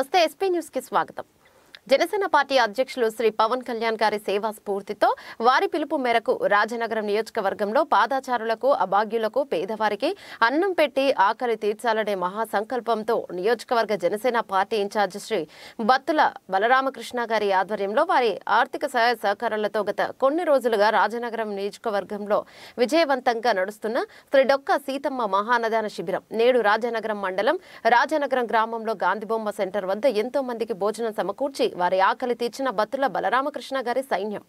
నమస్తే SP news కి స్వాగతం జనసేన పార్టీ అధ్యక్షులు శ్రీ పవన్ కళ్యాణ్ గారి సేవా స్ఫూర్తితో వారి పిలుపు మేరకు రాజనగరం నియోజకవర్గంలో పాదాచారులకు అభాగ్యులకు పేదవారికి అన్నం పెట్టి ఆకలి తీర్చాలనే మహాసంకల్పంతో నియోజకవర్గ జనసేన పార్టీ ఇన్ఛార్జి శ్రీ బత్తుల బలరామకృష్ణ గారి ఆధ్వర్యంలో వారి ఆర్థిక సహాయ సహకారాలతో గత కొన్ని రోజులుగా రాజనగరం నియోజకవర్గంలో విజయవంతంగా నడుస్తున్న శ్రీ డొక్క సీతమ్మ మహానదాన శిబిరం నేడు రాజనగరం మండలం రాజనగరం గ్రామంలో గాంధీబొమ్మ సెంటర్ వద్ద ఎంతో మందికి భోజనం సమకూర్చి వారి ఆకలి తీర్చిన బత్తుల బలరామకృష్ణ గారి సైన్యం